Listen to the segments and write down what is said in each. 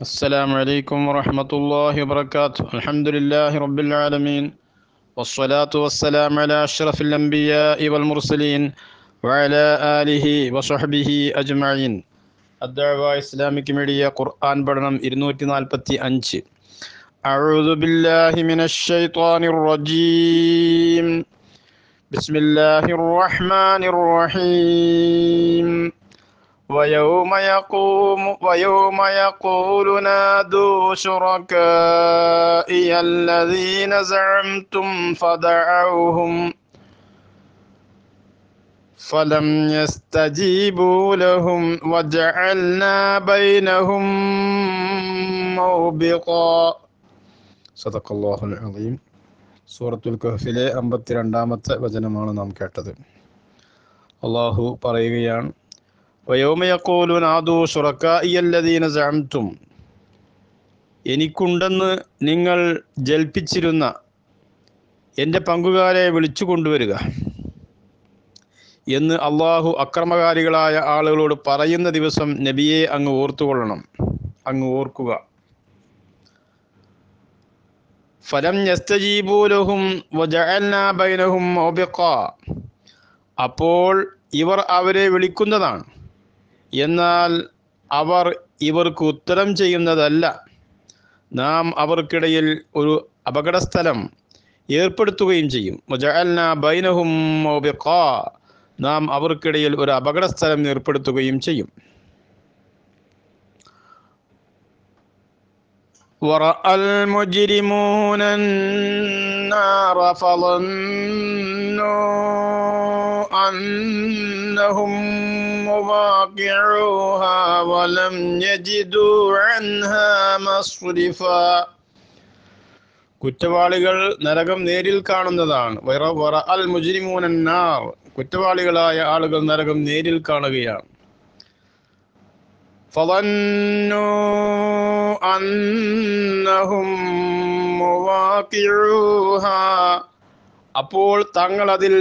السلام عليكم ورحمة الله وبركاته الحمد لله رب العالمين والصلاة والسلام على أشرف الأنبياء والمرسلين وعلى آله وصحبه أجمعين الدعوة إسلامك ميديا قرآن برنام إرنوتي نالبتي أنشي أعوذ بالله من الشيطان الرجيم بسم الله الرحمن الرحيم ويوم يقوم ويوم يقول نادوا شركائي الذين زعمتم فدعوهم فلم يستجيبوا لهم وجعلنا بينهم موبقا صدق الله العظيم സൂറത്തുൽ കഹഫിലെ അമ്പത്തിരണ്ടാമത്തെ വചനമാണ് നാം കേട്ടത് الله പറയുകയാണ് വയോമ യക്കോലുൻ شركائي الذين زعمتم എനിക്കുണ്ടെന്ന് നിങ്ങൾ ജൽപ്പിച്ചിരുന്ന എൻ്റെ പങ്കുകാരെ വിളിച്ചു കൊണ്ടുവരിക എന്ന് അള്ളാഹു അക്രമകാരികളായ ആളുകളോട് പറയുന്ന ദിവസം നബിയെ അങ്ങ് ഓർത്തുകൊള്ളണം അങ്ങ് ഓർക്കുക ഫലം യസ്തജീബൂലഹും അപ്പോൾ ഇവർ അവരെ വിളിക്കുന്നതാണ് എന്നാൽ അവർ ഇവർക്ക് ഉത്തരം ചെയ്യുന്നതല്ല നാം അവർക്കിടയിൽ ഒരു അപകടസ്ഥലം ഏർപ്പെടുത്തുകയും ചെയ്യും ബൈനഹും നാം അവർക്കിടയിൽ ഒരു അപകടസ്ഥലം ഏർപ്പെടുത്തുകയും ചെയ്യും ورأى المجرمون النار فظنوا أنهم مواقعوها ولم يجدوا عنها مصرفا കുറ്റവാളികൾ നരകം നേരിൽ കാണുന്നതാണ് വറ വറ അൽ മുജിരിമൂനന്നാർ കുറ്റവാളികളായ ആളുകൾ നരകം നേരിൽ കാണുകയാണ് فظنوا അന്നഹും അപ്പോൾ തങ്ങൾ അതിൽ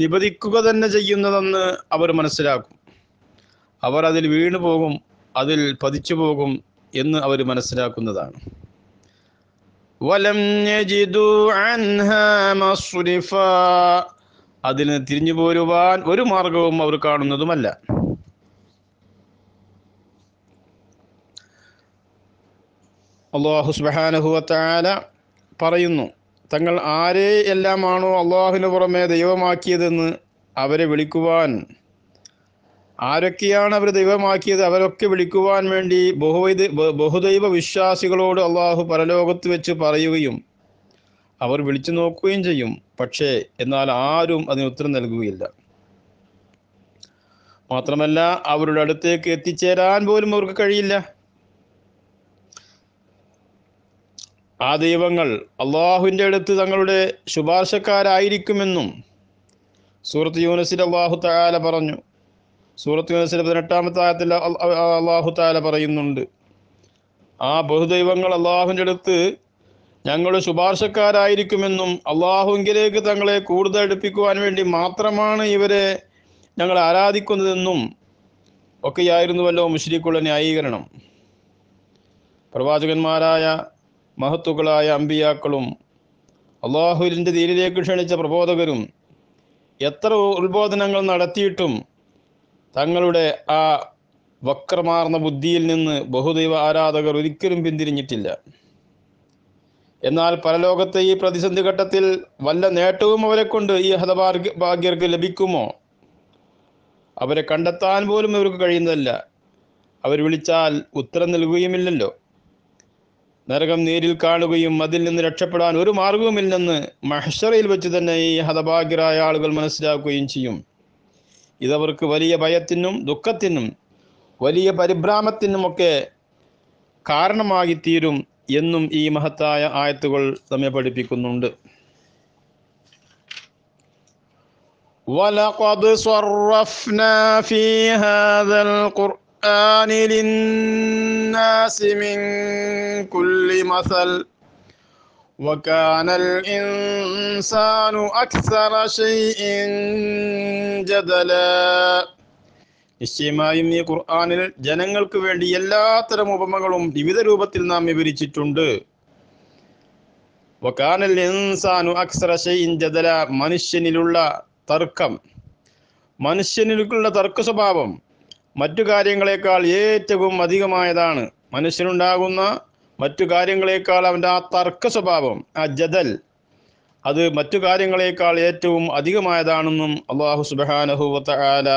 നിബദിക്കുക തന്നെ ചെയ്യുന്നതെന്ന് അവർ മനസ്സിലാക്കും അവർ അതിൽ വീണുപോകും അതിൽ പതിച്ചു പോകും എന്ന് അവർ മനസ്സിലാക്കുന്നതാണ് വലം അതിന് തിരിഞ്ഞു പോരുവാൻ ഒരു മാർഗവും അവർ കാണുന്നതുമല്ല അള്ളാഹു സുബാനഹുവത്താല പറയുന്നു തങ്ങൾ ആരെ എല്ലാമാണോ അള്ളാഹുവിന് പുറമെ ദൈവമാക്കിയതെന്ന് അവരെ വിളിക്കുവാൻ ആരൊക്കെയാണ് അവർ ദൈവമാക്കിയത് അവരൊക്കെ വിളിക്കുവാൻ വേണ്ടി ബഹുവൈദ ബഹുദൈവ വിശ്വാസികളോട് അള്ളാഹു പരലോകത്ത് വെച്ച് പറയുകയും അവർ വിളിച്ചു നോക്കുകയും ചെയ്യും പക്ഷേ എന്നാൽ ആരും അതിന് ഉത്തരം നൽകുകയില്ല മാത്രമല്ല അവരുടെ അടുത്തേക്ക് എത്തിച്ചേരാൻ പോലും അവർക്ക് കഴിയില്ല ആ ദൈവങ്ങൾ അള്ളാഹുവിൻ്റെ അടുത്ത് തങ്ങളുടെ ശുപാർശക്കാരായിരിക്കുമെന്നും സൂറത്ത് യൂനസിൽ അള്ളാഹു താല പറഞ്ഞു സൂറത്ത് യൂനസിൽ പതിനെട്ടാമത്തെ ആയത്തിൽ അള്ളാഹു താല പറയുന്നുണ്ട് ആ ബഹുദൈവങ്ങൾ അള്ളാഹുവിൻ്റെ അടുത്ത് ഞങ്ങൾ ശുപാർശക്കാരായിരിക്കുമെന്നും അള്ളാഹുവിലേക്ക് തങ്ങളെ കൂടുതൽ അടുപ്പിക്കുവാൻ വേണ്ടി മാത്രമാണ് ഇവരെ ഞങ്ങൾ ആരാധിക്കുന്നതെന്നും ഒക്കെയായിരുന്നുവല്ലോ മുഷരീഖുള്ള ന്യായീകരണം പ്രവാചകന്മാരായ മഹത്തുക്കളായ അമ്പിയാക്കളും അള്ളാഹുലിൻ്റെ തീരിലേക്ക് ക്ഷണിച്ച പ്രബോധകരും എത്ര ഉത്ബോധനങ്ങൾ നടത്തിയിട്ടും തങ്ങളുടെ ആ വക്രമാർന്ന ബുദ്ധിയിൽ നിന്ന് ബഹുദൈവ ആരാധകർ ഒരിക്കലും പിന്തിരിഞ്ഞിട്ടില്ല എന്നാൽ പരലോകത്തെ ഈ പ്രതിസന്ധി ഘട്ടത്തിൽ വല്ല നേട്ടവും അവരെ കൊണ്ട് ഈ ഹതഭാഗ്യ ഭാഗ്യർക്ക് ലഭിക്കുമോ അവരെ കണ്ടെത്താൻ പോലും ഇവർക്ക് കഴിയുന്നതല്ല അവർ വിളിച്ചാൽ ഉത്തരം നൽകുകയുമില്ലല്ലോ നരകം നേരിൽ കാണുകയും അതിൽ നിന്ന് രക്ഷപ്പെടാൻ ഒരു മാർഗവുമില്ലെന്ന് മഹഷറയിൽ വെച്ച് തന്നെ ഈ ഹതഭാഗ്യരായ ആളുകൾ മനസ്സിലാക്കുകയും ചെയ്യും ഇതവർക്ക് വലിയ ഭയത്തിനും ദുഃഖത്തിനും വലിയ പരിഭ്രാമത്തിനുമൊക്കെ കാരണമായി തീരും എന്നും ഈ മഹത്തായ ആയത്തുകൾ നമ്മെ പഠിപ്പിക്കുന്നുണ്ട് ولقد صرفنا في هذا القرآن القرآن للناس من كل مثل وكان الإنسان أكثر شيء جدلا നിശ്ചയമായും ഈ ഖുർആാനിൽ ജനങ്ങൾക്ക് വേണ്ടി എല്ലാത്തരം ഉപമകളും വിവിധ രൂപത്തിൽ നാം വിവരിച്ചിട്ടുണ്ട് ഇൻസാനു അക്സറ ജദല മനുഷ്യനിലുള്ള തർക്കം മനുഷ്യനിലുള്ള തർക്ക സ്വഭാവം മറ്റു കാര്യങ്ങളെക്കാൾ ഏറ്റവും അധികമായതാണ് മനുഷ്യനുണ്ടാകുന്ന മറ്റു കാര്യങ്ങളെക്കാൾ അവൻ്റെ ആ തർക്ക സ്വഭാവം ആ ജതൽ അത് മറ്റു കാര്യങ്ങളെക്കാൾ ഏറ്റവും അധികമായതാണെന്നും അള്ളാഹു സുബാനഹുവത്ത വാല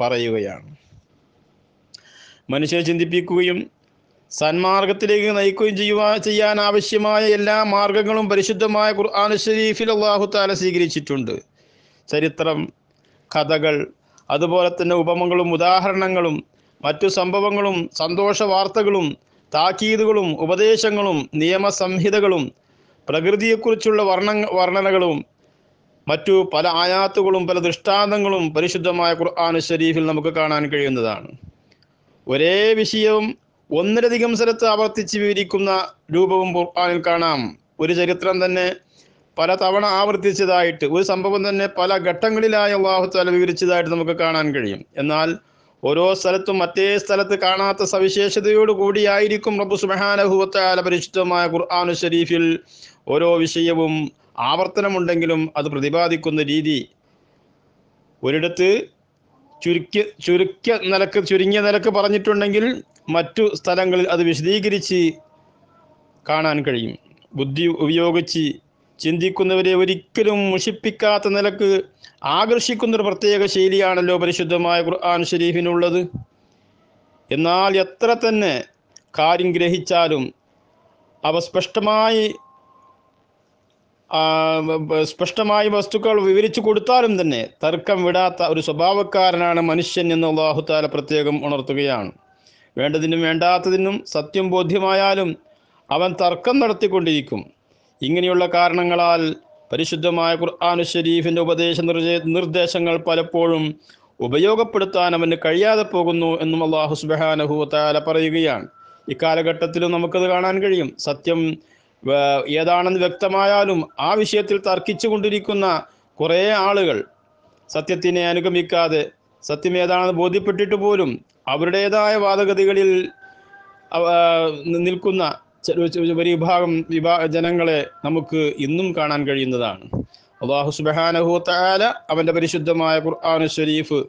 പറയുകയാണ് മനുഷ്യനെ ചിന്തിപ്പിക്കുകയും സന്മാർഗത്തിലേക്ക് നയിക്കുകയും ചെയ്യുവാ ചെയ്യാൻ ആവശ്യമായ എല്ലാ മാർഗങ്ങളും പരിശുദ്ധമായ ഖുർആാനുഷരീഫിൽ അള്ളാഹു താല സ്വീകരിച്ചിട്ടുണ്ട് ചരിത്രം കഥകൾ അതുപോലെ തന്നെ ഉപമങ്ങളും ഉദാഹരണങ്ങളും മറ്റു സംഭവങ്ങളും സന്തോഷ വാർത്തകളും താക്കീതുകളും ഉപദേശങ്ങളും നിയമസംഹിതകളും പ്രകൃതിയെക്കുറിച്ചുള്ള വർണ്ണ വർണ്ണനകളും മറ്റു പല ആയാത്തുകളും പല ദൃഷ്ടാന്തങ്ങളും പരിശുദ്ധമായ ഖുർആാന് ഷരീഫിൽ നമുക്ക് കാണാൻ കഴിയുന്നതാണ് ഒരേ വിഷയവും ഒന്നിലധികം സ്ഥലത്ത് ആവർത്തിച്ച് വിവരിക്കുന്ന രൂപവും ഖുർആാനിൽ കാണാം ഒരു ചരിത്രം തന്നെ പല തവണ ആവർത്തിച്ചതായിട്ട് ഒരു സംഭവം തന്നെ പല ഘട്ടങ്ങളിലായി അള്ളാഹുത്താല വിവരിച്ചതായിട്ട് നമുക്ക് കാണാൻ കഴിയും എന്നാൽ ഓരോ സ്ഥലത്തും മറ്റേ സ്ഥലത്ത് കാണാത്ത സവിശേഷതയോട് കൂടിയായിരിക്കും റബ്ബു സുബഹാനഹുവത്താല പരിശുദ്ധമായ ഖുർആാനു ഷരീഫിൽ ഓരോ വിഷയവും ആവർത്തനമുണ്ടെങ്കിലും അത് പ്രതിപാദിക്കുന്ന രീതി ഒരിടത്ത് ചുരുക്കി ചുരുക്കിയ നിലക്ക് ചുരുങ്ങിയ നിലക്ക് പറഞ്ഞിട്ടുണ്ടെങ്കിൽ മറ്റു സ്ഥലങ്ങളിൽ അത് വിശദീകരിച്ച് കാണാൻ കഴിയും ബുദ്ധി ഉപയോഗിച്ച് ചിന്തിക്കുന്നവരെ ഒരിക്കലും മുഷിപ്പിക്കാത്ത നിലക്ക് ആകർഷിക്കുന്ന ഒരു പ്രത്യേക ശൈലിയാണല്ലോ പരിശുദ്ധമായ ഖുർആൻ ഷരീഫിനുള്ളത് എന്നാൽ എത്ര തന്നെ കാര്യം ഗ്രഹിച്ചാലും അവ സ്പഷ്ടമായി സ്പഷ്ടമായി വസ്തുക്കൾ വിവരിച്ചു കൊടുത്താലും തന്നെ തർക്കം വിടാത്ത ഒരു സ്വഭാവക്കാരനാണ് മനുഷ്യൻ എന്ന് അള്ളാഹുത്താല പ്രത്യേകം ഉണർത്തുകയാണ് വേണ്ടതിനും വേണ്ടാത്തതിനും സത്യം ബോധ്യമായാലും അവൻ തർക്കം നടത്തിക്കൊണ്ടിരിക്കും ഇങ്ങനെയുള്ള കാരണങ്ങളാൽ പരിശുദ്ധമായ ഖുർആാനു ഷെരീഫിൻ്റെ ഉപദേശ നിർദ്ദേശങ്ങൾ പലപ്പോഴും ഉപയോഗപ്പെടുത്താൻ അവന് കഴിയാതെ പോകുന്നു എന്നും അള്ളാഹു സുബാനഹുത്താല പറയുകയാണ് ഇക്കാലഘട്ടത്തിലും നമുക്കത് കാണാൻ കഴിയും സത്യം ഏതാണെന്ന് വ്യക്തമായാലും ആ വിഷയത്തിൽ തർക്കിച്ചു കൊണ്ടിരിക്കുന്ന കുറേ ആളുകൾ സത്യത്തിനെ അനുഗമിക്കാതെ സത്യം ഏതാണെന്ന് ബോധ്യപ്പെട്ടിട്ട് പോലും അവരുടേതായ വാദഗതികളിൽ നിൽക്കുന്ന ഒരു വിഭാഗം വിഭാ ജനങ്ങളെ നമുക്ക് ഇന്നും കാണാൻ കഴിയുന്നതാണ് അള്ളാഹു തആല അവന്റെ പരിശുദ്ധമായ ഖുർആാനു ഷരീഫ്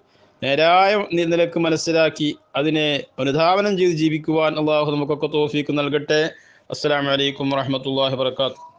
നേരായ നിലക്ക് മനസ്സിലാക്കി അതിനെ അനുധാവനം ചെയ്ത് ജീവിക്കുവാൻ അള്ളാഹു നമുക്കൊക്കെ തോഫീക്ക് നൽകട്ടെ അസ്സാം വലൈക്കും വാഹമത്തല്ലാഹി വർക്കാത്തു